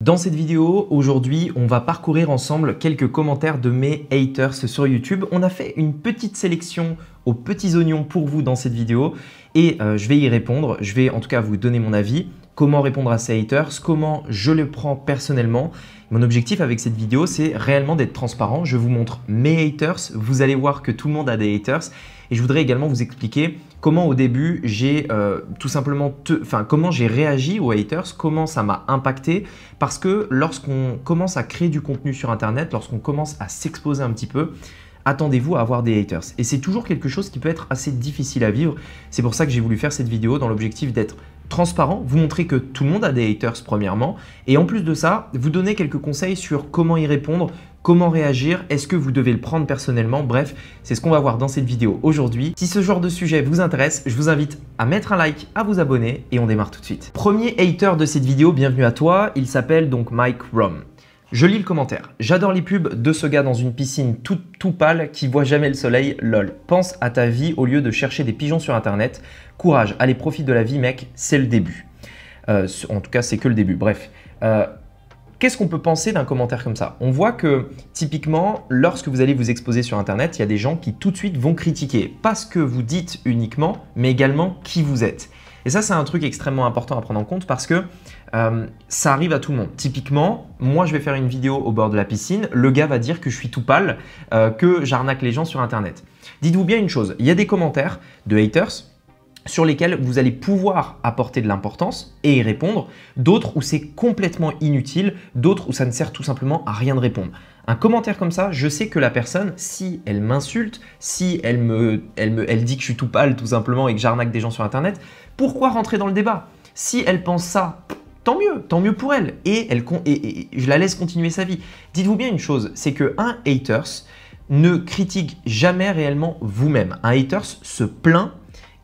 Dans cette vidéo, aujourd'hui, on va parcourir ensemble quelques commentaires de mes haters sur YouTube. On a fait une petite sélection aux petits oignons pour vous dans cette vidéo et euh, je vais y répondre. Je vais en tout cas vous donner mon avis, comment répondre à ces haters, comment je les prends personnellement. Mon objectif avec cette vidéo, c'est réellement d'être transparent. Je vous montre mes haters. Vous allez voir que tout le monde a des haters et je voudrais également vous expliquer comment au début j'ai euh, tout simplement, enfin comment j'ai réagi aux haters, comment ça m'a impacté, parce que lorsqu'on commence à créer du contenu sur Internet, lorsqu'on commence à s'exposer un petit peu, attendez-vous à avoir des haters. Et c'est toujours quelque chose qui peut être assez difficile à vivre. C'est pour ça que j'ai voulu faire cette vidéo dans l'objectif d'être transparent, vous montrer que tout le monde a des haters premièrement, et en plus de ça, vous donner quelques conseils sur comment y répondre, comment réagir, est-ce que vous devez le prendre personnellement, bref, c'est ce qu'on va voir dans cette vidéo aujourd'hui. Si ce genre de sujet vous intéresse, je vous invite à mettre un like, à vous abonner et on démarre tout de suite. Premier hater de cette vidéo, bienvenue à toi, il s'appelle donc Mike Rom. Je lis le commentaire. J'adore les pubs de ce gars dans une piscine tout, tout pâle qui voit jamais le soleil, lol. Pense à ta vie au lieu de chercher des pigeons sur internet. Courage, allez, profite de la vie, mec, c'est le début. Euh, en tout cas, c'est que le début, bref. Euh, Qu'est-ce qu'on peut penser d'un commentaire comme ça On voit que typiquement, lorsque vous allez vous exposer sur Internet, il y a des gens qui tout de suite vont critiquer, pas ce que vous dites uniquement, mais également qui vous êtes. Et ça, c'est un truc extrêmement important à prendre en compte parce que euh, ça arrive à tout le monde. Typiquement, moi, je vais faire une vidéo au bord de la piscine, le gars va dire que je suis tout pâle, euh, que j'arnaque les gens sur Internet. Dites-vous bien une chose, il y a des commentaires de haters, sur lesquels vous allez pouvoir apporter de l'importance et y répondre, d'autres où c'est complètement inutile, d'autres où ça ne sert tout simplement à rien de répondre. Un commentaire comme ça, je sais que la personne, si elle m'insulte, si elle me, elle me elle dit que je suis tout pâle tout simplement et que j'arnaque des gens sur Internet, pourquoi rentrer dans le débat Si elle pense ça, tant mieux, tant mieux pour elle. Et, elle, je la laisse continuer sa vie. Dites-vous bien une chose, c'est que un haters ne critique jamais réellement vous-même. Un haters se plaint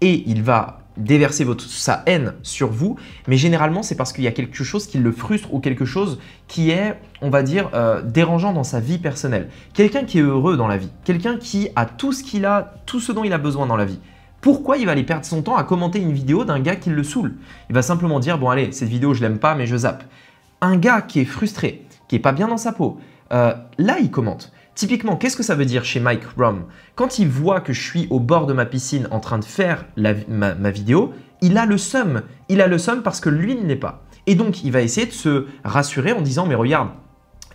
et il va déverser sa haine sur vous, mais généralement c'est parce qu'il y a quelque chose qui le frustre ou quelque chose qui est, on va dire, euh, dérangeant dans sa vie personnelle. Quelqu'un qui est heureux dans la vie, quelqu'un qui a tout ce qu'il a, tout ce dont il a besoin dans la vie. Pourquoi il va aller perdre son temps à commenter une vidéo d'un gars qui le saoule Il va simplement dire, bon allez, cette vidéo je l'aime pas mais je zappe. Un gars qui est frustré, qui est pas bien dans sa peau, euh, là il commente. Typiquement, qu'est-ce que ça veut dire chez Mike Rum Quand il voit que je suis au bord de ma piscine en train de faire ma, vidéo, il a le seum. Il a le seum parce que lui il n'est pas. Et donc, il va essayer de se rassurer en disant, mais regarde,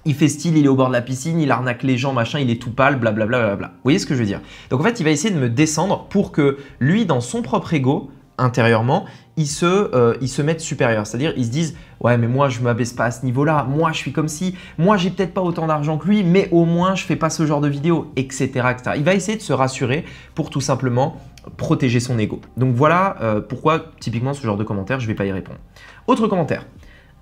il fait style, il est au bord de la piscine, il arnaque les gens, machin, il est tout pâle, blablabla. Bla Vous voyez ce que je veux dire Donc en fait, il va essayer de me descendre pour que lui, dans son propre ego, intérieurement, ils se, euh, se mettent supérieurs. C'est-à-dire, ils se disent Ouais, mais moi, je m'abaisse pas à ce niveau-là. Moi, je suis comme si. Moi, j'ai peut-être pas autant d'argent que lui, mais au moins, je fais pas ce genre de vidéo, etc., Il va essayer de se rassurer pour tout simplement protéger son ego. Donc voilà euh, pourquoi, typiquement, ce genre de commentaires, je ne vais pas y répondre. Autre commentaire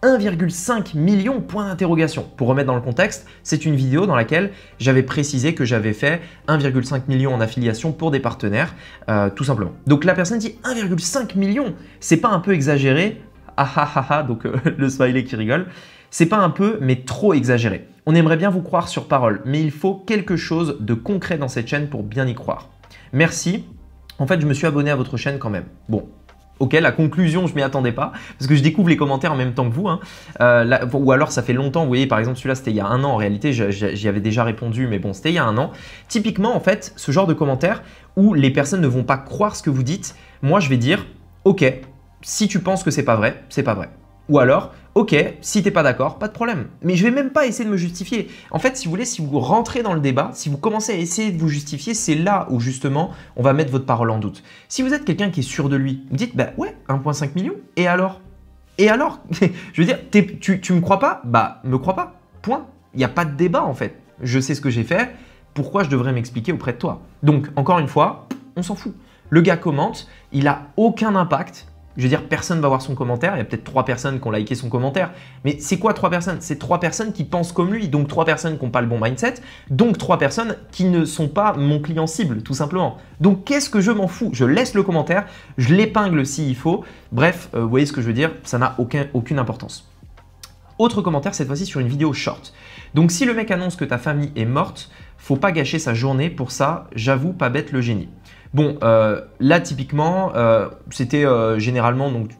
1,5 million points d'interrogation. Pour remettre dans le contexte, c'est une vidéo dans laquelle j'avais précisé que j'avais fait 1,5 million en affiliation pour des partenaires, euh, tout simplement. Donc la personne dit 1,5 million, c'est pas un peu exagéré Ah ah ah ah, donc euh, le smiley qui rigole. C'est pas un peu, mais trop exagéré. On aimerait bien vous croire sur parole, mais il faut quelque chose de concret dans cette chaîne pour bien y croire. Merci. En fait, je me suis abonné à votre chaîne quand même. Bon, Ok, la conclusion, je m'y attendais pas, parce que je découvre les commentaires en même temps que vous. Hein. Euh, ou alors ça fait longtemps, vous voyez, par exemple, celui-là, c'était il y a un an en réalité, j'y avais déjà répondu, mais bon, c'était il y a un an. Typiquement, en fait, ce genre de commentaires où les personnes ne vont pas croire ce que vous dites, moi je vais dire, ok, si tu penses que c'est pas vrai, c'est pas vrai. Ou alors, ok, si t'es pas d'accord, pas de problème. Mais je vais même pas essayer de me justifier. En fait, si vous voulez, si vous rentrez dans le débat, si vous commencez à essayer de vous justifier, c'est là où justement on va mettre votre parole en doute. Si vous êtes quelqu'un qui est sûr de lui, vous dites, ben ouais, 1,5 million, et alors Et alors Je veux dire, tu, me crois pas Bah, me crois pas. Point. Il n'y a pas de débat en fait. Je sais ce que j'ai fait, pourquoi je devrais m'expliquer auprès de toi Donc, encore une fois, on s'en fout. Le gars commente, il a aucun impact, je veux dire, personne va voir son commentaire. Il y a peut-être trois personnes qui ont liké son commentaire. Mais c'est quoi trois personnes C'est trois personnes qui pensent comme lui, donc trois personnes qui n'ont pas le bon mindset, donc trois personnes qui ne sont pas mon client cible, tout simplement. Donc qu'est-ce que je m'en fous Je laisse le commentaire, je l'épingle s'il faut. Bref, euh, vous voyez ce que je veux dire Ça n'a aucune importance. Autre commentaire, cette fois-ci sur une vidéo short. Donc si le mec annonce que ta famille est morte, faut pas gâcher sa journée pour ça, j'avoue, pas bête le génie. Bon, euh, là typiquement, euh, c'était euh, généralement, donc,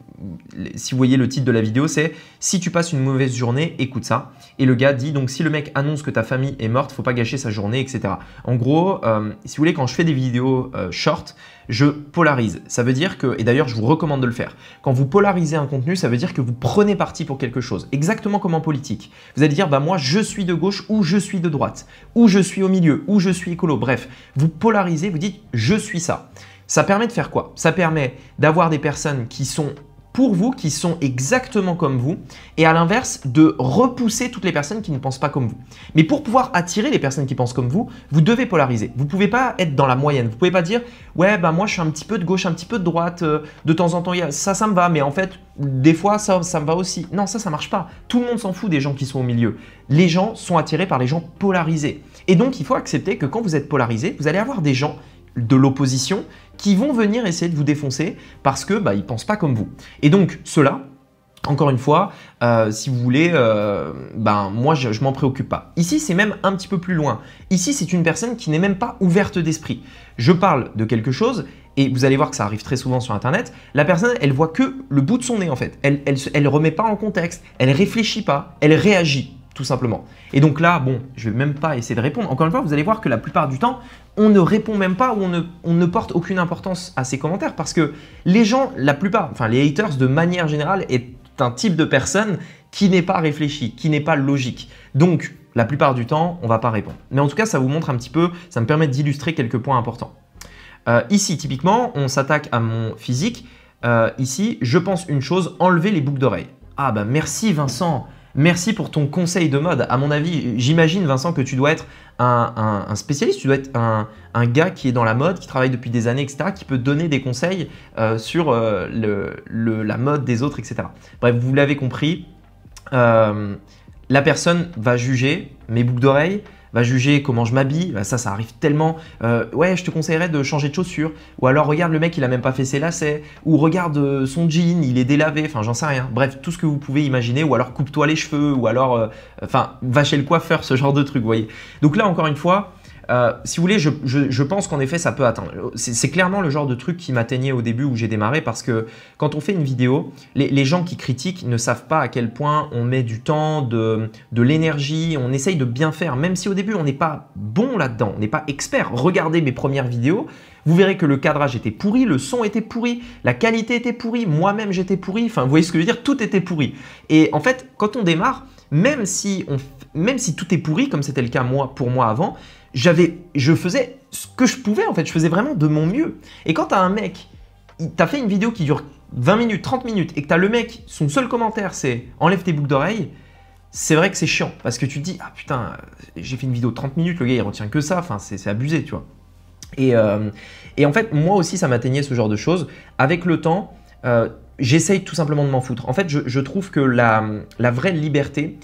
si vous voyez le titre de la vidéo, c'est « Si tu passes une mauvaise journée, écoute ça ». Et le gars dit donc si le mec annonce que ta famille est morte, faut pas gâcher sa journée, etc. En gros, si vous voulez, quand je fais des vidéos short, je polarise. Ça veut dire que, et d'ailleurs je vous recommande de le faire, quand vous polarisez un contenu, ça veut dire que vous prenez parti pour quelque chose, exactement comme en politique. Vous allez dire, bah moi je suis de gauche ou je suis de droite, ou je suis au milieu, ou je suis écolo, bref, vous polarisez, vous dites je suis ça. Ça permet de faire quoi Ça permet d'avoir des personnes qui sont pour vous, qui sont exactement comme vous, et à l'inverse, de repousser toutes les personnes qui ne pensent pas comme vous. Mais pour pouvoir attirer les personnes qui pensent comme vous, vous devez polariser. Vous ne pouvez pas être dans la moyenne. Vous ne pouvez pas dire, ouais, bah moi je suis un petit peu de gauche, un petit peu de droite, euh, de temps en temps, ça, ça me va, mais en fait, des fois, ça, me va aussi. Non, ça, ça marche pas. Tout le monde s'en fout des gens qui sont au milieu. Les gens sont attirés par les gens polarisés. Et donc, il faut accepter que quand vous êtes polarisé, vous allez avoir des gens de l'opposition qui vont venir essayer de vous défoncer parce que bah, ils pensent pas comme vous. Et donc cela, encore une fois, euh, si vous voulez, euh, ben, moi je, m'en préoccupe pas. Ici c'est même un petit peu plus loin. Ici c'est une personne qui n'est même pas ouverte d'esprit. Je parle de quelque chose et vous allez voir que ça arrive très souvent sur internet. La personne elle voit que le bout de son nez en fait. Elle elle, elle remet pas en contexte. Elle réfléchit pas. Elle réagit tout simplement. Et donc là, bon, je vais même pas essayer de répondre. Encore une fois, vous allez voir que la plupart du temps, on ne répond même pas ou on ne, porte aucune importance à ces commentaires parce que les gens, la plupart, enfin les haters de manière générale, est un type de personne qui n'est pas réfléchi, qui n'est pas logique. Donc, la plupart du temps, on va pas répondre. Mais en tout cas, ça vous montre un petit peu, ça me permet d'illustrer quelques points importants. Euh, ici, typiquement, on s'attaque à mon physique. Euh, ici, je pense une chose, enlever les boucles d'oreilles. Ah bah merci Vincent, Merci pour ton conseil de mode. À mon avis, j'imagine, Vincent, que tu dois être un, spécialiste, tu dois être un, gars qui est dans la mode, qui travaille depuis des années, etc., qui peut donner des conseils euh, sur euh, la mode des autres, etc. Bref, vous l'avez compris, euh, la personne va juger mes boucles d'oreilles, va juger comment je m'habille, bah, ça ça arrive tellement. Euh, ouais, je te conseillerais de changer de chaussures. Ou alors regarde le mec, il a même pas fait ses lacets. Ou regarde euh, son jean, il est délavé. Enfin, j'en sais rien. Bref, tout ce que vous pouvez imaginer. Ou alors coupe-toi les cheveux. Ou alors, euh, enfin, va chez le coiffeur, ce genre de truc, vous voyez. Donc là, encore une fois, euh, si vous voulez, je, pense qu'en effet, ça peut atteindre. C'est clairement le genre de truc qui m'atteignait au début où j'ai démarré parce que quand on fait une vidéo, les, gens qui critiquent ne savent pas à quel point on met du temps, de, de l'énergie, on essaye de bien faire, même si au début on n'est pas bon là-dedans, on n'est pas expert. Regardez mes premières vidéos, vous verrez que le cadrage était pourri, le son était pourri, la qualité était pourri moi-même j'étais pourri, enfin vous voyez ce que je veux dire, tout était pourri. Et en fait, quand on démarre, même si, on, même si tout est pourri, comme c'était le cas moi, pour moi avant, j'avais, je faisais ce que je pouvais en fait, je faisais vraiment de mon mieux. Et quand t'as un mec, t'as fait une vidéo qui dure 20 minutes, 30 minutes, et que t'as le mec, son seul commentaire c'est enlève tes boucles d'oreilles, c'est vrai que c'est chiant parce que tu te dis ah putain, j'ai fait une vidéo de 30 minutes, le gars il retient que ça, enfin c'est abusé, tu vois. Euh, et, en fait, moi aussi, ça m'atteignait ce genre de choses. Avec le temps, euh, j'essaye tout simplement de m'en foutre. En fait, je, trouve que la vraie liberté,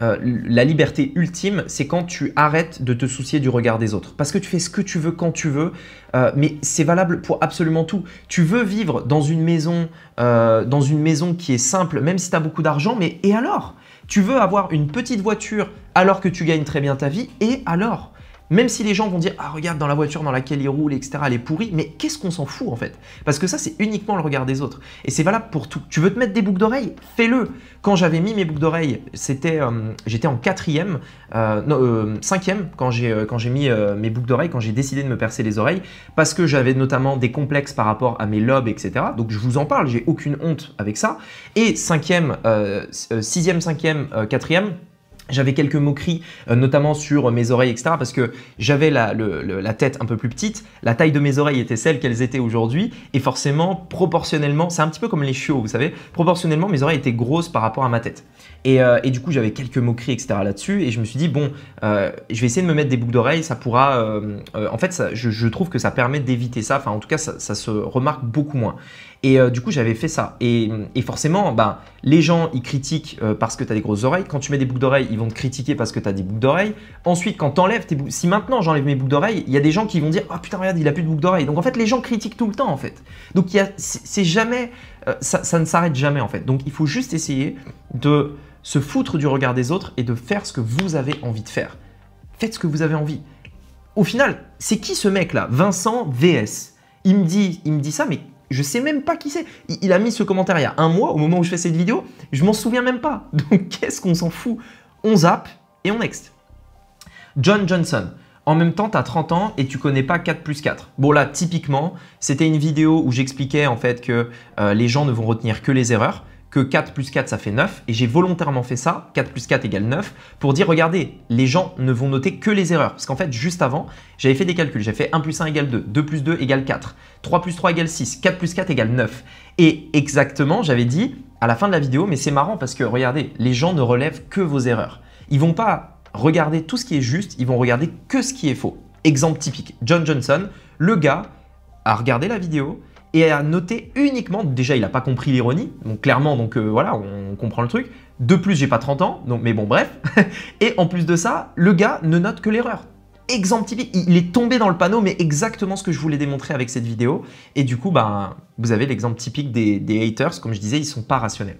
euh, la liberté ultime, c'est quand tu arrêtes de te soucier du regard des autres. Parce que tu fais ce que tu veux quand tu veux, euh, mais c'est valable pour absolument tout. Tu veux vivre dans une maison, euh, dans une maison qui est simple, même si tu as beaucoup d'argent, mais et alors Tu veux avoir une petite voiture alors que tu gagnes très bien ta vie, et alors même si les gens vont dire, ah regarde dans la voiture dans laquelle il roule, etc., elle est pourrie, mais qu'est-ce qu'on s'en fout en fait Parce que ça, c'est uniquement le regard des autres. Et c'est valable pour tout. Tu veux te mettre des boucles d'oreilles Fais-le. Quand j'avais mis mes boucles d'oreilles, c'était, euh, j'étais en quatrième, euh, non, euh, cinquième, quand j'ai, quand j'ai mis mes boucles d'oreilles, quand j'ai décidé de me percer les oreilles, parce que j'avais notamment des complexes par rapport à mes lobes, etc. Donc je vous en parle, j'ai aucune honte avec ça. Et cinquième, sixième, cinquième, quatrième, j'avais quelques moqueries, euh, notamment sur mes oreilles, etc. Parce que j'avais la, tête un peu plus petite, la taille de mes oreilles était celle qu'elles étaient aujourd'hui, et forcément, proportionnellement, c'est un petit peu comme les chiots, vous savez, proportionnellement, mes oreilles étaient grosses par rapport à ma tête. Et, euh, du coup, j'avais quelques moqueries, etc. là-dessus, et je me suis dit, bon, euh, je vais essayer de me mettre des boucles d'oreilles, ça pourra... en fait, je, trouve que ça permet d'éviter ça, enfin en tout cas, ça se remarque beaucoup moins. Et euh, du coup, j'avais fait ça. Et, forcément, ben les gens, ils critiquent euh, parce que tu as des grosses oreilles. Quand tu mets des boucles d'oreilles, ils vont te critiquer parce que tu as des boucles d'oreilles. Ensuite, quand enlèves tes boucles... Si maintenant, j'enlève mes boucles d'oreilles, il y a des gens qui vont dire « Ah oh, putain, regarde, il a plus de boucles d'oreilles. » Donc en fait, les gens critiquent tout le temps, en fait. Donc a... c'est jamais... Euh, ça, ça ne s'arrête jamais, en fait. Donc il faut juste essayer de se foutre du regard des autres et de faire ce que vous avez envie de faire. Faites ce que vous avez envie. Au final, c'est qui ce mec-là Vincent VS. Il me dit, il me dit ça, mais je sais même pas qui c'est. Il a mis ce commentaire il y a un mois, au moment où je fais cette vidéo. Je m'en souviens même pas. Donc qu'est-ce qu'on s'en fout On zappe et on next. John Johnson. En même temps, tu as 30 ans et tu connais pas 4 plus 4. Bon là, typiquement, c'était une vidéo où j'expliquais en fait que euh, les gens ne vont retenir que les erreurs que 4 plus 4, ça fait 9. Et j'ai volontairement fait ça, 4 plus 4 égale 9, pour dire, regardez, les gens ne vont noter que les erreurs. Parce qu'en fait, juste avant, j'avais fait des calculs. J'avais fait 1 plus 1 égale 2, 2 plus 2 égale 4, 3 plus 3 égale 6, 4 plus 4 égale 9. Et exactement, j'avais dit à la fin de la vidéo, mais c'est marrant parce que, regardez, les gens ne relèvent que vos erreurs. Ils vont pas regarder tout ce qui est juste, ils vont regarder que ce qui est faux. Exemple typique, John Johnson, le gars a regardé la vidéo, et à noter uniquement, déjà il n'a pas compris l'ironie, donc clairement, donc euh, voilà, on comprend le truc. De plus, j'ai pas 30 ans, donc, mais bon, bref. et en plus de ça, le gars ne note que l'erreur. Exemple typique, il est tombé dans le panneau, mais exactement ce que je voulais démontrer avec cette vidéo. Et du coup, ben, vous avez l'exemple typique des, haters, comme je disais, ils sont pas rationnels.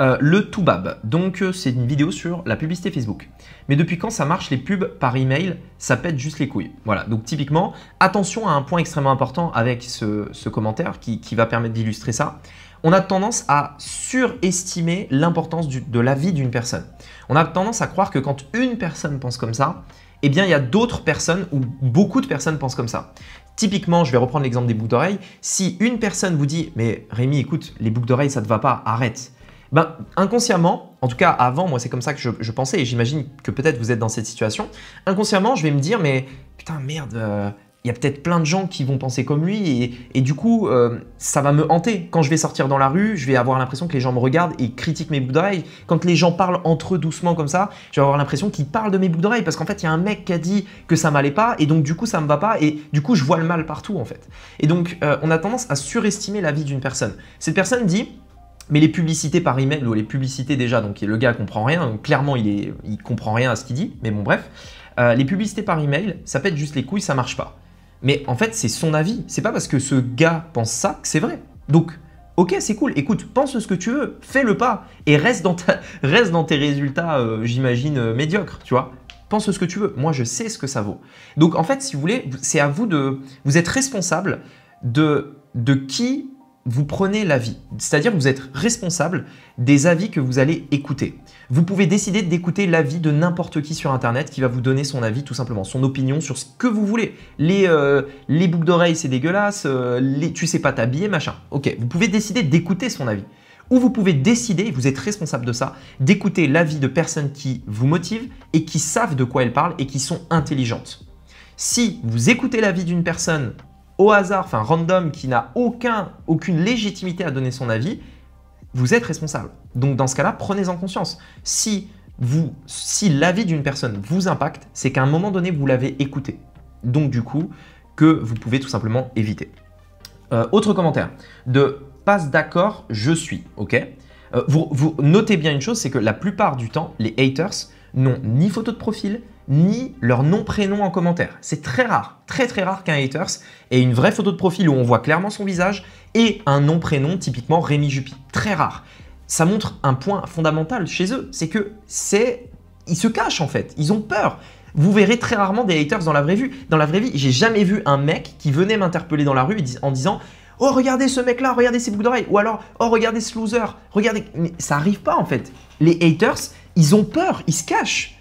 Euh, le Toubab, donc euh, c'est une vidéo sur la publicité Facebook. Mais depuis quand ça marche les pubs par email Ça pète juste les couilles. Voilà, donc typiquement, attention à un point extrêmement important avec ce, commentaire qui, va permettre d'illustrer ça on a tendance à surestimer l'importance de la vie d'une personne. On a tendance à croire que quand une personne pense comme ça, eh bien, il y a d'autres personnes ou beaucoup de personnes pensent comme ça. Typiquement, je vais reprendre l'exemple des boucles d'oreilles. Si une personne vous dit, mais Rémi, écoute, les boucles d'oreilles, ça ne te va pas, arrête. Ben, inconsciemment, en tout cas avant, moi c'est comme ça que je, pensais, et j'imagine que peut-être vous êtes dans cette situation, inconsciemment je vais me dire, mais putain merde, euh, il y a peut-être plein de gens qui vont penser comme lui, et, du coup euh, ça va me hanter. Quand je vais sortir dans la rue, je vais avoir l'impression que les gens me regardent et critiquent mes bouts Quand les gens parlent entre eux doucement comme ça, je vais avoir l'impression qu'ils parlent de mes bouts parce qu'en fait il y a un mec qui a dit que ça m'allait pas, et donc du coup ça me va pas, et du coup je vois le mal partout en fait. Et donc euh, on a tendance à surestimer la vie d'une personne. Cette personne dit mais les publicités par email, ou les publicités déjà, donc le gars comprend rien, clairement il, est, comprend rien à ce qu'il dit, mais bon bref. Euh, les publicités par email, ça pète juste les couilles, ça marche pas. Mais en fait, c'est son avis, c'est pas parce que ce gars pense ça que c'est vrai. Donc, ok, c'est cool, écoute, pense ce que tu veux, fais le pas, et reste dans, tes résultats, euh, j'imagine, euh, médiocres, tu vois. Pense ce que tu veux, moi je sais ce que ça vaut. Donc en fait, si vous voulez, c'est à vous de... Vous êtes responsable de, de qui vous prenez l'avis. C'est-à-dire vous êtes responsable des avis que vous allez écouter. Vous pouvez décider d'écouter l'avis de n'importe qui sur Internet qui va vous donner son avis tout simplement, son opinion sur ce que vous voulez. Les, euh, boucles d'oreilles, c'est dégueulasse, euh, les, tu sais pas t'habiller, machin. Ok, vous pouvez décider d'écouter son avis. Ou vous pouvez décider, vous êtes responsable de ça, d'écouter l'avis de personnes qui vous motivent et qui savent de quoi elles parlent et qui sont intelligentes. Si vous écoutez l'avis d'une personne au hasard, enfin random, qui n'a aucune légitimité à donner son avis, vous êtes responsable. Donc dans ce cas-là, prenez-en conscience. Si, l'avis d'une personne vous impacte, c'est qu'à un moment donné, vous l'avez écouté. Donc du coup, que vous pouvez tout simplement éviter. Euh, autre commentaire de passe d'accord, je suis, ok euh, vous, vous notez bien une chose, c'est que la plupart du temps, les haters n'ont ni photo de profil, ni leur nom-prénom en commentaire. C'est très rare, très très rare qu'un haters ait une vraie photo de profil où on voit clairement son visage et un nom-prénom typiquement Rémi Jupy. Très rare. Ça montre un point fondamental chez eux, c'est que c'est... Ils se cachent en fait, ils ont peur. Vous verrez très rarement des haters dans la vraie vie. Dans la vraie vie, j'ai jamais vu un mec qui venait m'interpeller dans la rue en disant Oh, regardez ce mec-là, regardez ses boucles d'oreilles. Ou alors, oh, regardez ce loser, regardez. ça arrive pas en fait. Les haters, ils ont peur, ils se cachent.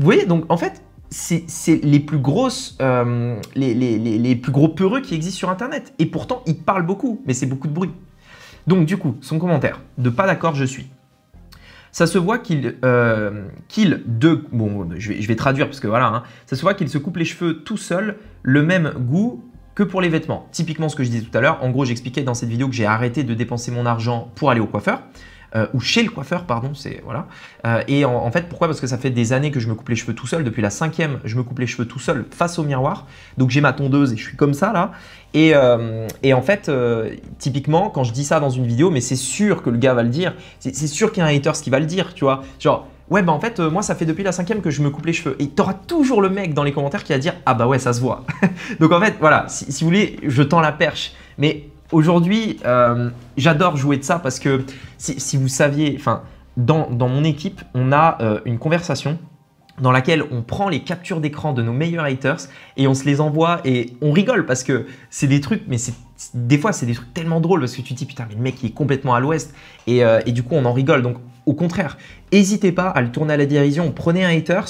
Vous voyez, donc en fait, c'est les plus grosses, euh, les, plus gros peureux qui existent sur Internet. Et pourtant, ils parlent beaucoup, mais c'est beaucoup de bruit. Donc du coup, son commentaire, de pas d'accord, je suis. Ça se voit qu'il, euh, qu'il je vais, traduire parce que voilà, hein. ça se voit qu'il se coupe les cheveux tout seul, le même goût que pour les vêtements. Typiquement ce que je disais tout à l'heure, en gros j'expliquais dans cette vidéo que j'ai arrêté de dépenser mon argent pour aller au coiffeur. Euh, ou chez le coiffeur, pardon, c'est voilà. Euh, et en, fait, pourquoi Parce que ça fait des années que je me coupe les cheveux tout seul. Depuis la cinquième, je me coupe les cheveux tout seul face au miroir. Donc j'ai ma tondeuse et je suis comme ça là. Et, euh, et en fait, typiquement, quand je dis ça dans une vidéo, mais c'est sûr que le gars va le dire. C'est sûr qu'il y a un hater qui va le dire, tu vois. Genre. Ouais, bah en fait, moi, ça fait depuis la cinquième que je me coupe les cheveux. Et t'auras toujours le mec dans les commentaires qui va dire Ah bah ouais, ça se voit. Donc en fait, voilà, si, si, vous voulez, je tends la perche. Mais Aujourd'hui, euh, j'adore jouer de ça parce que si, vous saviez, enfin, dans, mon équipe, on a euh, une conversation dans laquelle on prend les captures d'écran de nos meilleurs haters et on se les envoie et on rigole parce que c'est des trucs, mais c'est des fois c'est des trucs tellement drôles parce que tu te dis putain mais le mec il est complètement à l'ouest et, euh, du coup on en rigole. Donc au contraire, n'hésitez pas à le tourner à la dérision, prenez un haters,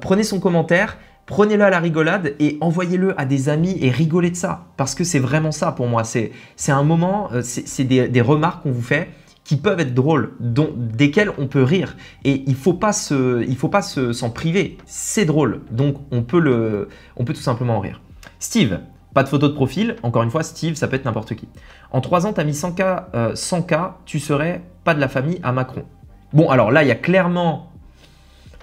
prenez son commentaire prenez-le à la rigolade et envoyez-le à des amis et rigolez de ça. Parce que c'est vraiment ça pour moi. C'est un moment, euh, c'est des, remarques qu'on vous fait qui peuvent être drôles, dont, desquelles on peut rire. Et il ne faut pas s'en s'en priver. C'est drôle. Donc on peut, tout simplement en rire. Steve, pas de photo de profil. Encore une fois, Steve, ça peut être n'importe qui. En 3 ans, tu as mis 100K, 100K, euh, tu serais pas de la famille à Macron. Bon, alors là, il y a clairement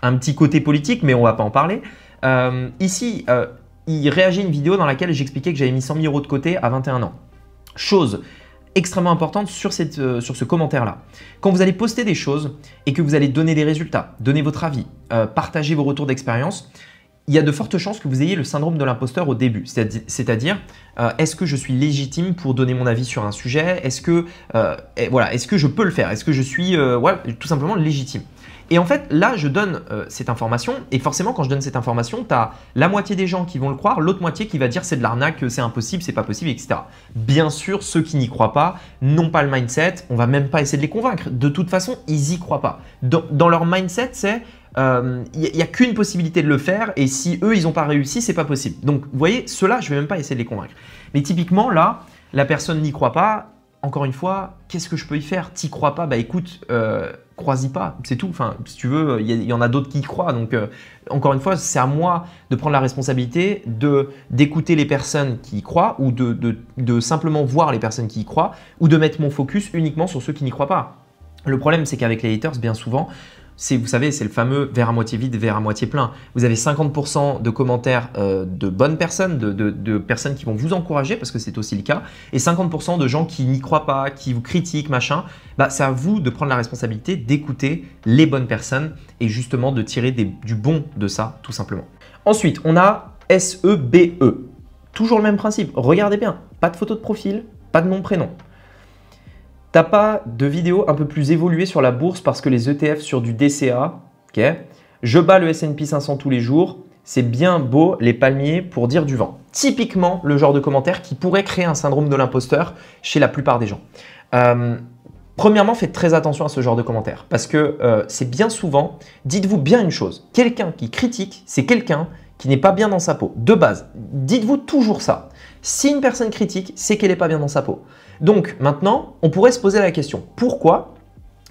un petit côté politique, mais on va pas en parler. Euh, ici, euh, il réagit à une vidéo dans laquelle j'expliquais que j'avais mis 100 000 euros de côté à 21 ans. Chose extrêmement importante euh, sur, ce commentaire-là. Quand vous allez poster des choses et que vous allez donner des résultats, donner votre avis, partager vos retours d'expérience, il y a de fortes chances que vous ayez le syndrome de l'imposteur au début. C'est-à-dire, est-ce que je suis légitime pour donner mon avis sur un sujet Est-ce que, voilà, est que je peux le faire Est-ce que je suis tout simplement légitime et en fait, là, je donne euh, cette information, et forcément, quand je donne cette information, tu as la moitié des gens qui vont le croire, l'autre moitié qui va dire c'est de l'arnaque, euh, c'est impossible, c'est pas possible, etc. Bien sûr, ceux qui n'y croient pas n'ont pas le mindset, on va même pas essayer de les convaincre. De toute façon, ils y croient pas. Dans, leur mindset, c'est il euh, n'y a, qu'une possibilité de le faire et si eux ils n'ont pas réussi c'est pas possible donc vous voyez cela je vais même pas essayer de les convaincre mais typiquement là la personne n'y croit pas encore une fois, qu'est-ce que je peux y faire T'y crois pas Bah écoute, euh, crois-y pas, c'est tout. Enfin, si tu veux, il y, en a d'autres qui y croient. Donc, euh, encore une fois, c'est à moi de prendre la responsabilité de d'écouter les personnes qui y croient ou de, de simplement voir les personnes qui y croient ou de mettre mon focus uniquement sur ceux qui n'y croient pas. Le problème, c'est qu'avec les haters, bien souvent, c'est, vous savez, c'est le fameux verre à moitié vide, verre à moitié plein. Vous avez 50% de commentaires euh, de bonnes personnes, de, personnes qui vont vous encourager, parce que c'est aussi le cas, et 50% de gens qui n'y croient pas, qui vous critiquent, machin. Bah, c'est à vous de prendre la responsabilité d'écouter les bonnes personnes et justement de tirer du bon de ça, tout simplement. Ensuite, on a SEBE. E. Toujours le même principe. Regardez bien, pas de photo de profil, pas de nom-prénom. T'as pas de vidéo un peu plus évoluée sur la bourse parce que les ETF sur du DCA, ok Je bats le S&P 500 tous les jours, c'est bien beau les palmiers pour dire du vent. Typiquement le genre de commentaire qui pourrait créer un syndrome de l'imposteur chez la plupart des gens. Euh, premièrement, faites très attention à ce genre de commentaire parce que euh, c'est bien souvent, dites-vous bien une chose, quelqu'un qui critique, c'est quelqu'un qui n'est pas bien dans sa peau. De base, dites-vous toujours ça. Si une personne critique, c'est qu'elle n'est pas bien dans sa peau. Donc maintenant, on pourrait se poser la question, pourquoi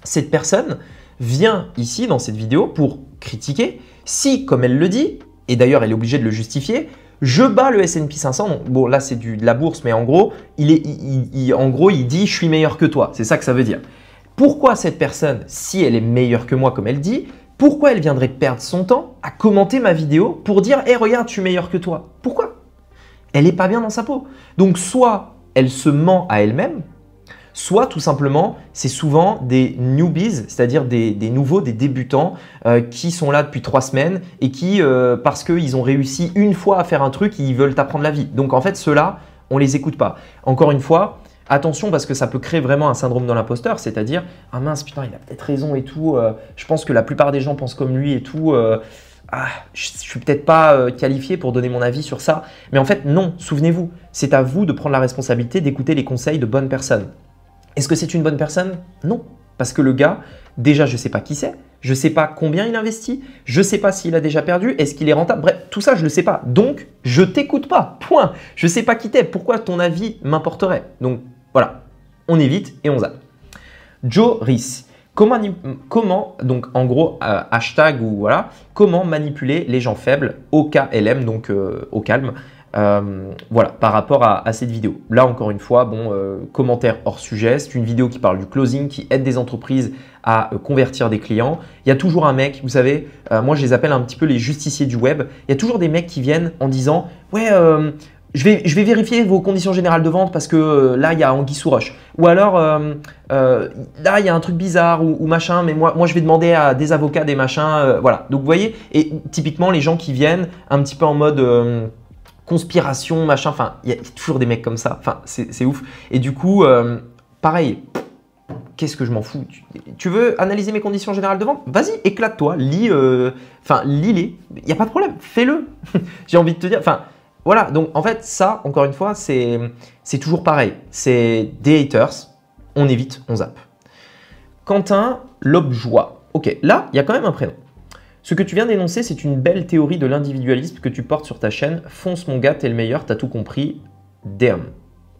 cette personne vient ici dans cette vidéo pour critiquer si, comme elle le dit, et d'ailleurs elle est obligée de le justifier, je bats le S&P 500. bon, là c'est de la bourse, mais en gros, il est, en gros, il dit je suis meilleur que toi. C'est ça que ça veut dire. Pourquoi cette personne, si elle est meilleure que moi comme elle dit, pourquoi elle viendrait perdre son temps à commenter ma vidéo pour dire hé eh, regarde, je suis meilleur que toi Pourquoi Elle n'est pas bien dans sa peau. Donc soit elle se ment à elle-même, soit tout simplement, c'est souvent des newbies, c'est-à-dire des, nouveaux, des débutants euh, qui sont là depuis trois semaines et qui, euh, parce qu'ils ont réussi une fois à faire un truc, ils veulent apprendre la vie. Donc en fait, ceux-là, on ne les écoute pas. Encore une fois, Attention parce que ça peut créer vraiment un syndrome de l'imposteur, c'est-à-dire ah mince putain il a peut-être raison et tout. Euh, je pense que la plupart des gens pensent comme lui et tout ah, je suis peut-être pas euh, qualifié pour donner mon avis sur ça. Mais en fait, non, souvenez-vous, c'est à vous de prendre la responsabilité d'écouter les conseils de bonnes personnes. Est-ce que c'est une bonne personne Non. Parce que le gars, déjà, je ne sais pas qui c'est, je sais pas combien il investit, je sais pas s'il a déjà perdu, est-ce qu'il est rentable, bref, tout ça, je le sais pas. Donc, je t'écoute pas, point. Je ne sais pas qui t'es, pourquoi ton avis m'importerait. Donc, voilà, on évite et on zappe. Joe Rice. Comment, donc en gros, euh, hashtag ou voilà, comment manipuler les gens faibles au KLM, donc euh, au calme, euh, voilà, par rapport à, cette vidéo. Là, encore une fois, bon, commentaire hors sujet, c'est une vidéo qui parle du closing, qui aide des entreprises à convertir des clients. Il y a toujours un mec, vous savez, moi je les appelle un petit peu les justiciers du web, il y a toujours des mecs qui viennent en disant « Ouais, je vais, je vais, vérifier vos conditions générales de vente parce que euh, là, il y a anguille sous roche. Ou alors, euh, euh, là, il y a un truc bizarre ou, machin, mais moi, moi, je vais demander à des avocats, des machins. voilà. Donc, vous voyez, et typiquement, les gens qui viennent un petit peu en mode conspiration, machin, enfin, il y, a toujours des mecs comme ça. Enfin, c'est ouf. Et du coup, pareil, qu'est-ce que je m'en fous tu, veux analyser mes conditions générales de vente Vas-y, éclate-toi, lis, enfin, lis-les. Il n'y a pas de problème, fais-le. J'ai envie de te dire, enfin, voilà, donc en fait, ça, encore une fois, c'est toujours pareil. C'est des haters, on évite, on zappe. Quentin Lobjoie. Ok, là, il y a quand même un prénom. Ce que tu viens d'énoncer, c'est une belle théorie de l'individualisme que tu portes sur ta chaîne. Fonce mon gars, t'es le meilleur, t'as tout compris. Damn.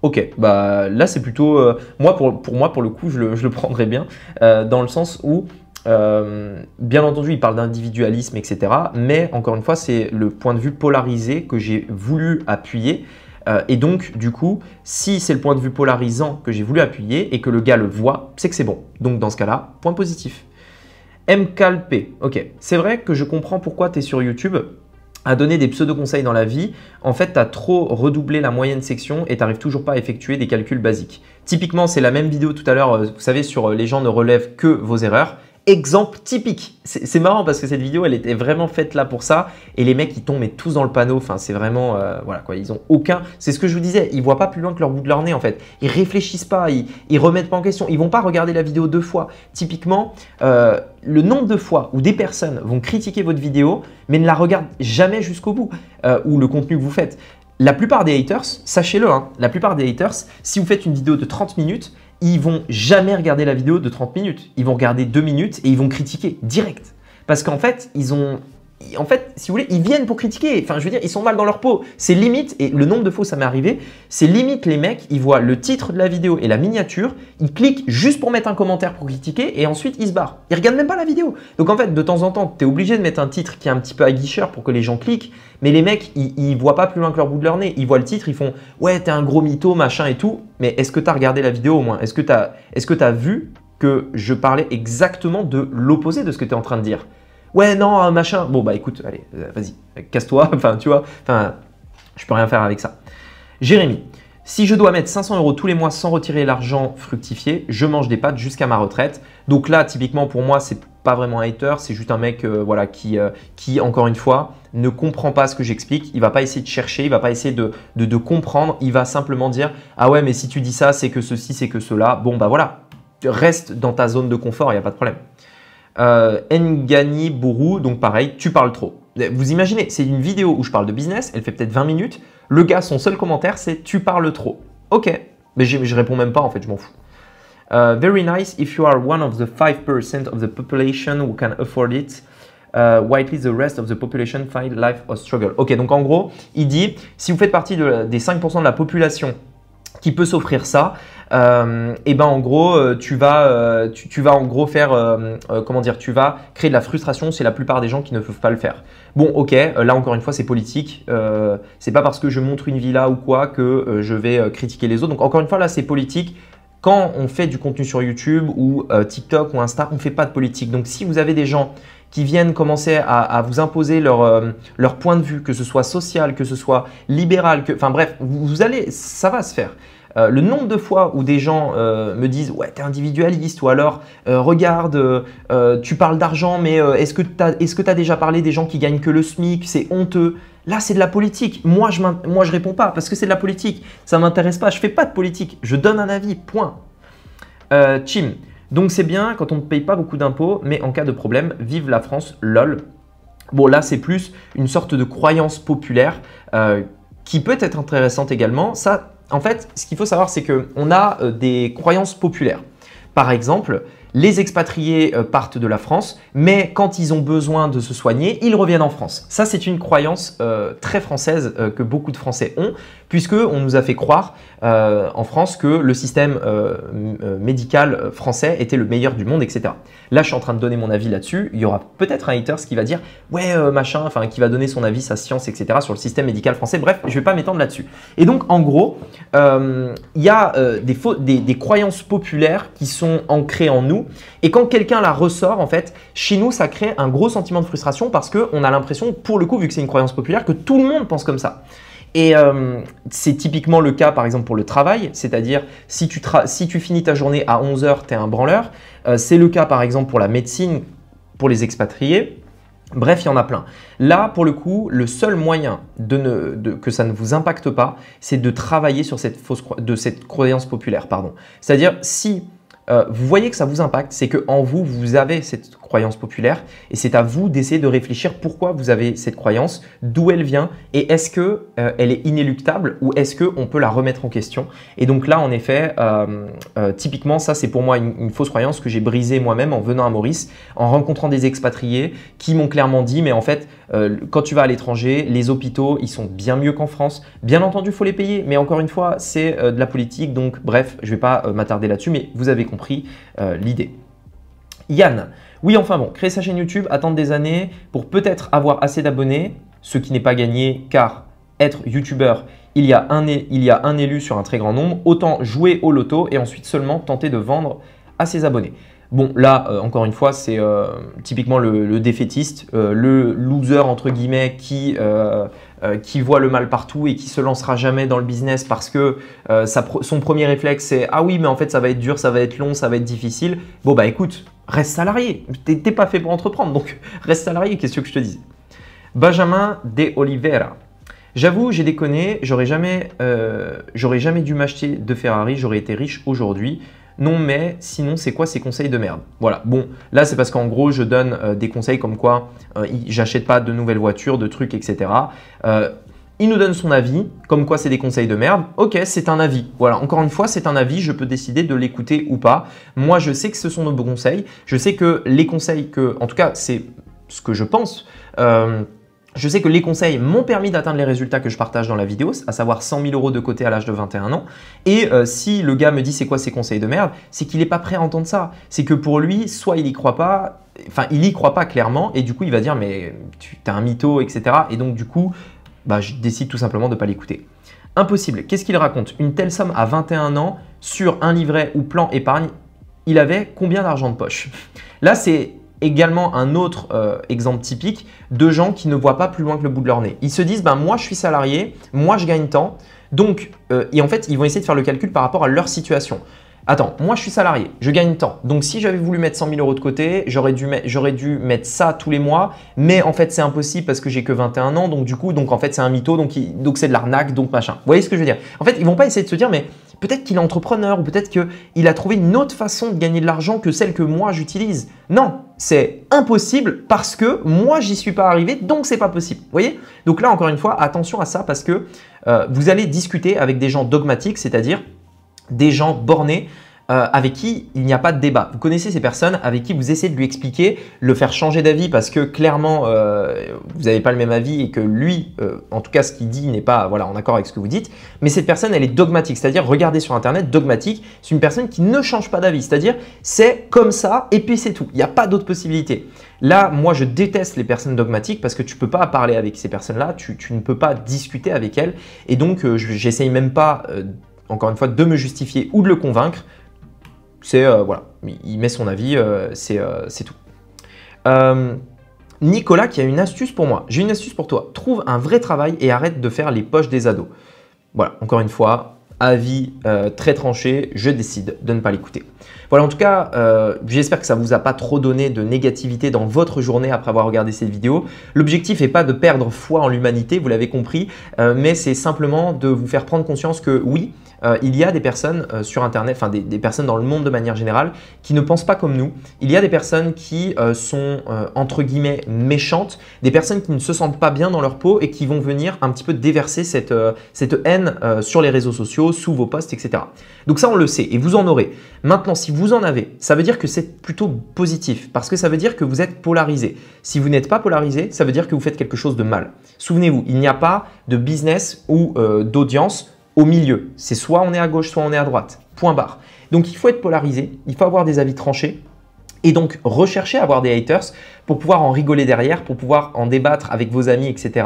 Ok, bah là c'est plutôt... Euh, moi pour, moi pour le coup je le, je prendrais bien, euh, dans le sens où euh, bien entendu, il parle d'individualisme, etc. Mais encore une fois, c'est le point de vue polarisé que j'ai voulu appuyer. Euh, et donc, du coup, si c'est le point de vue polarisant que j'ai voulu appuyer et que le gars le voit, c'est que c'est bon. Donc, dans ce cas-là, point positif. MKLP, ok. C'est vrai que je comprends pourquoi tu es sur YouTube à donner des pseudo-conseils dans la vie. En fait, tu as trop redoublé la moyenne section et tu n'arrives toujours pas à effectuer des calculs basiques. Typiquement, c'est la même vidéo tout à l'heure, euh, vous savez, sur les gens ne relèvent que vos erreurs exemple typique. C'est marrant parce que cette vidéo, elle était vraiment faite là pour ça. Et les mecs, ils tombent tous dans le panneau. Enfin, c'est vraiment, euh, voilà quoi, ils ont aucun. C'est ce que je vous disais, ils voient pas plus loin que leur bout de leur nez en fait. Ils réfléchissent pas, ils, ils remettent pas en question. Ils vont pas regarder la vidéo deux fois. Typiquement, euh, le nombre de fois où des personnes vont critiquer votre vidéo, mais ne la regardent jamais jusqu'au bout, euh, ou le contenu que vous faites. La plupart des haters, sachez-le, hein, la plupart des haters, si vous faites une vidéo de 30 minutes, ils vont jamais regarder la vidéo de 30 minutes. Ils vont regarder 2 minutes et ils vont critiquer direct. Parce qu'en fait, ils ont en fait, si vous voulez, ils viennent pour critiquer. Enfin, je veux dire, ils sont mal dans leur peau. C'est limite, et le nombre de faux, ça m'est arrivé, c'est limite les mecs, ils voient le titre de la vidéo et la miniature, ils cliquent juste pour mettre un commentaire pour critiquer, et ensuite ils se barrent. Ils regardent même pas la vidéo. Donc en fait, de temps en temps, tu es obligé de mettre un titre qui est un petit peu aguicheur pour que les gens cliquent, mais les mecs, ils, ils voient pas plus loin que leur bout de leur nez. Ils voient le titre, ils font Ouais, t'es un gros mytho, machin et tout, mais est-ce que t'as regardé la vidéo au moins Est-ce que t'as est vu que je parlais exactement de l'opposé de ce que tu en train de dire ouais, non, machin. Bon, bah écoute, allez, euh, vas-y, casse-toi. Enfin, tu vois, enfin, je peux rien faire avec ça. Jérémy, si je dois mettre 500 euros tous les mois sans retirer l'argent fructifié, je mange des pâtes jusqu'à ma retraite. Donc là, typiquement, pour moi, c'est pas vraiment un hater, c'est juste un mec euh, voilà, qui, euh, qui, encore une fois, ne comprend pas ce que j'explique. Il va pas essayer de chercher, il va pas essayer de, de, de comprendre. Il va simplement dire Ah ouais, mais si tu dis ça, c'est que ceci, c'est que cela. Bon, bah voilà, reste dans ta zone de confort, il n'y a pas de problème. Euh, Ngani Bourou, donc pareil, tu parles trop. Vous imaginez, c'est une vidéo où je parle de business, elle fait peut-être 20 minutes, le gars, son seul commentaire, c'est tu parles trop. Ok, mais je, réponds même pas en fait, je m'en fous. Euh, very nice if you are one of the 5% of the population who can afford it. Euh, why the rest of the population find life a struggle. Ok, donc en gros, il dit, si vous faites partie des 5% de la population qui peut s'offrir ça, euh, et ben en gros euh, tu vas euh, tu, vas en gros faire comment dire tu vas créer de la frustration c'est la plupart des gens qui ne peuvent pas le faire bon ok là encore une fois c'est politique c'est pas parce que je montre une villa ou quoi que je vais critiquer les autres donc encore une fois là c'est politique quand on fait du contenu sur YouTube ou TikTok ou Insta, on ne fait pas de politique. Donc si vous avez des gens qui viennent commencer à, vous imposer leur, euh, leur point de vue, que ce soit social, que ce soit libéral, que, enfin bref, vous, allez, ça va se faire. Euh, le nombre de fois où des gens euh, me disent ouais t'es individualiste ou alors regarde tu parles d'argent mais est-ce que tu est-ce que t'as déjà parlé des gens qui gagnent que le SMIC c'est honteux là c'est de la politique moi je moi je réponds pas parce que c'est de la politique ça m'intéresse pas je fais pas de politique je donne un avis point Chim donc c'est bien quand on ne paye pas beaucoup d'impôts, mais en cas de problème, vive la France, lol. Bon là c'est plus une sorte de croyance populaire euh, qui peut être intéressante également. Ça, en fait, ce qu'il faut savoir c'est que on a euh, des croyances populaires. Par exemple, les expatriés euh, partent de la France, mais quand ils ont besoin de se soigner, ils reviennent en France. Ça, c'est une croyance euh, très française euh, que beaucoup de Français ont, puisque on nous a fait croire en France que le système médical français était le meilleur du monde, etc. Là, je suis en train de donner mon avis là-dessus. Il y aura peut-être un hater qui va dire ouais machin, enfin qui va donner son avis, sa science, etc. sur le système médical français. Bref, je ne vais pas m'étendre là-dessus. Et donc, en gros, il y a des croyances populaires qui sont ancrées en nous et quand quelqu'un la ressort, en fait, chez nous, ça crée un gros sentiment de frustration parce qu'on a l'impression, pour le coup, vu que c'est une croyance populaire, que tout le monde pense comme ça. Et euh, c'est typiquement le cas, par exemple, pour le travail, c'est-à-dire si, tu finis ta journée à 11h, tu es un branleur. Euh, c'est le cas, par exemple, pour la médecine, pour les expatriés. Bref, il y en a plein. Là, pour le coup, le seul moyen de que ça ne vous impacte pas, c'est de travailler sur cette, de cette croyance populaire. C'est-à-dire, si euh, vous voyez que ça vous impacte, c'est que en vous, vous avez cette croyance populaire et c'est à vous d'essayer de réfléchir pourquoi vous avez cette croyance, d'où elle vient et est-ce que euh, elle est inéluctable ou est-ce que on peut la remettre en question. Et donc là, en effet, euh, typiquement, ça c'est pour moi une, fausse croyance que j'ai brisée moi-même en venant à Maurice, en rencontrant des expatriés qui m'ont clairement dit, mais en fait, quand tu vas à l'étranger, les hôpitaux, ils sont bien mieux qu'en France. Bien entendu, faut les payer, mais encore une fois, c'est de la politique, donc bref, je vais pas m'attarder là-dessus, mais vous avez compris. Euh, l'idée. Yann, oui enfin bon, créer sa chaîne YouTube, attendre des années pour peut-être avoir assez d'abonnés, ce qui n'est pas gagné car être youtubeur, il y, a un, il y a un élu sur un très grand nombre, autant jouer au loto et ensuite seulement tenter de vendre à ses abonnés. Bon, là, euh, encore une fois, c'est euh, typiquement le, défaitiste, le loser, entre guillemets, qui euh, qui voit le mal partout et qui se lancera jamais dans le business parce que euh, son premier réflexe c'est ah oui mais en fait ça va être dur, ça va être long, ça va être difficile. Bon bah écoute, reste salarié, t'es pas fait pour entreprendre donc reste salarié, qu'est-ce que je te dis Benjamin De Oliveira. J'avoue, j'ai déconné, j'aurais jamais, euh, jamais dû m'acheter de Ferrari, j'aurais été riche aujourd'hui. Non, mais sinon, c'est quoi ces conseils de merde Voilà. Bon, là, c'est parce qu'en gros, je donne euh, des conseils comme quoi euh, j'achète pas de nouvelles voitures, de trucs, etc. Euh, il nous donne son avis, comme quoi c'est des conseils de merde. Ok, c'est un avis. Voilà, encore une fois, c'est un avis, je peux décider de l'écouter ou pas. Moi, je sais que ce sont nos bons conseils. Je sais que les conseils que, en tout cas, c'est ce que je pense. Je sais que les conseils m'ont permis d'atteindre les résultats que je partage dans la vidéo, à savoir 100 000 euros de côté à l'âge de 21 ans. Et euh, si le gars me dit c'est quoi ces conseils de merde, c'est qu'il n'est pas prêt à entendre ça. C'est que pour lui, soit il n'y croit pas, enfin il n'y croit pas clairement, et du coup il va dire mais tu as un mytho, etc. Et donc du coup, bah, je décide tout simplement de ne pas l'écouter. Impossible. Qu'est-ce qu'il raconte Une telle somme à 21 ans sur un livret ou plan épargne, il avait combien d'argent de poche Là c'est également un autre euh, exemple typique de gens qui ne voient pas plus loin que le bout de leur nez. Ils se disent, ben, moi je suis salarié, moi je gagne tant, donc, euh, et en fait, ils vont essayer de faire le calcul par rapport à leur situation. Attends, moi je suis salarié, je gagne tant. Donc si j'avais voulu mettre 100 000 euros de côté, j'aurais dû, dû, mettre ça tous les mois. Mais en fait c'est impossible parce que j'ai que 21 ans. Donc du coup, donc en fait c'est un mytho, donc c'est de l'arnaque, donc machin. Vous voyez ce que je veux dire En fait, ils vont pas essayer de se dire mais Peut-être qu'il est entrepreneur ou peut-être qu'il a trouvé une autre façon de gagner de l'argent que celle que moi j'utilise. Non, c'est impossible parce que moi j'y suis pas arrivé, donc c'est pas possible. Vous voyez Donc là encore une fois, attention à ça parce que euh, vous allez discuter avec des gens dogmatiques, c'est-à-dire des gens bornés euh, avec qui il n'y a pas de débat. Vous connaissez ces personnes avec qui vous essayez de lui expliquer, le faire changer d'avis parce que clairement euh, vous n'avez pas le même avis et que lui, euh, en tout cas ce qu'il dit n'est pas en accord avec ce que vous dites. Mais cette personne, elle est dogmatique, c'est-à-dire regardez sur internet, dogmatique, c'est une personne qui ne change pas d'avis, c'est-à-dire c'est comme ça et puis c'est tout. Il n'y a pas d'autre possibilité. Là, moi, je déteste les personnes dogmatiques parce que tu ne peux pas parler avec ces personnes-là, tu, tu, ne peux pas discuter avec elles. Et donc, j'essaye même pas, encore une fois, de me justifier ou de le convaincre c'est euh, voilà, il met son avis, euh, euh, c'est tout. Nicolas qui a une astuce pour moi. J'ai une astuce pour toi. Trouve un vrai travail et arrête de faire les poches des ados. Voilà, encore une fois, avis très tranché, je décide de ne pas l'écouter. Voilà, en tout cas, j'espère que ça ne vous a pas trop donné de négativité dans votre journée après avoir regardé cette vidéo. L'objectif n'est pas de perdre foi en l'humanité, vous l'avez compris, mais c'est simplement de vous faire prendre conscience que oui, euh, il y a des personnes euh, sur Internet, enfin des, personnes dans le monde de manière générale, qui ne pensent pas comme nous. Il y a des personnes qui euh, sont entre guillemets méchantes, des personnes qui ne se sentent pas bien dans leur peau et qui vont venir un petit peu déverser cette, cette haine sur les réseaux sociaux, sous vos posts, etc. Donc ça, on le sait et vous en aurez. Maintenant, si vous en avez, ça veut dire que c'est plutôt positif parce que ça veut dire que vous êtes polarisé. Si vous n'êtes pas polarisé, ça veut dire que vous faites quelque chose de mal. Souvenez-vous, il n'y a pas de business ou d'audience au milieu. C'est soit on est à gauche, soit on est à droite. Point barre. Donc il faut être polarisé, il faut avoir des avis tranchés. Et donc rechercher à avoir des haters pour pouvoir en rigoler derrière, pour pouvoir en débattre avec vos amis, etc.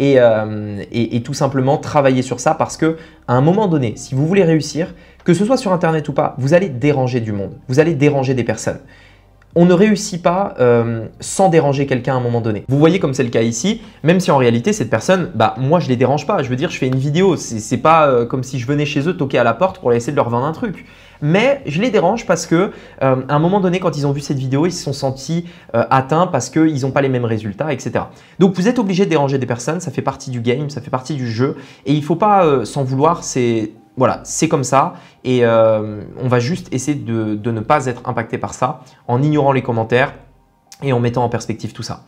Euh, et, et tout simplement travailler sur ça parce que à un moment donné, si vous voulez réussir, que ce soit sur Internet ou pas, vous allez déranger du monde, vous allez déranger des personnes on ne réussit pas euh, sans déranger quelqu'un à un moment donné. Vous voyez comme c'est le cas ici, même si en réalité cette personne, bah moi je les dérange pas, je veux dire je fais une vidéo, c'est pas euh, comme si je venais chez eux toquer à la porte pour essayer de leur vendre un truc. Mais je les dérange parce que euh, à un moment donné, quand ils ont vu cette vidéo, ils se sont sentis atteints parce qu'ils n'ont pas les mêmes résultats, etc. Donc vous êtes obligé de déranger des personnes, ça fait partie du game, ça fait partie du jeu, et il ne faut pas s'en vouloir, c'est voilà, c'est comme ça et euh, on va juste essayer de ne pas être impacté par ça en ignorant les commentaires et en mettant en perspective tout ça.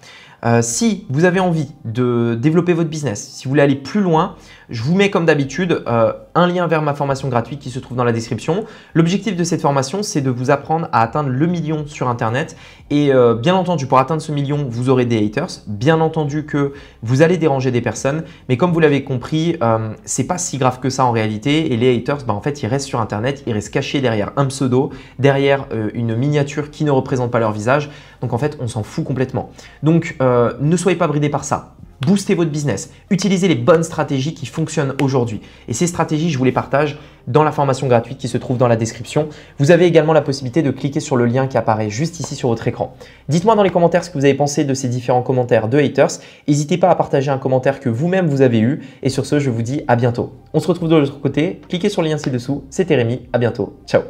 Euh, si vous avez envie de développer votre business, si vous voulez aller plus loin, je vous mets comme d'habitude euh, un lien vers ma formation gratuite qui se trouve dans la description. L'objectif de cette formation, c'est de vous apprendre à atteindre le million sur Internet. Et euh, bien entendu, pour atteindre ce million, vous aurez des haters. Bien entendu que vous allez déranger des personnes. Mais comme vous l'avez compris, ce n'est pas si grave que ça en réalité. Et les haters, bah, en fait, ils restent sur Internet, ils restent cachés derrière un pseudo, derrière une miniature qui ne représente pas leur visage. Donc en fait, on s'en fout complètement. Donc euh, ne soyez pas bridés par ça. Boostez votre business. Utilisez les bonnes stratégies qui fonctionnent aujourd'hui. Et ces stratégies, je vous les partage dans la formation gratuite qui se trouve dans la description. Vous avez également la possibilité de cliquer sur le lien qui apparaît juste ici sur votre écran. Dites-moi dans les commentaires ce que vous avez pensé de ces différents commentaires de haters. N'hésitez pas à partager un commentaire que vous-même vous avez eu. Et sur ce, je vous dis à bientôt. On se retrouve de l'autre côté. Cliquez sur le lien ci-dessous. C'était Rémi. À bientôt. Ciao.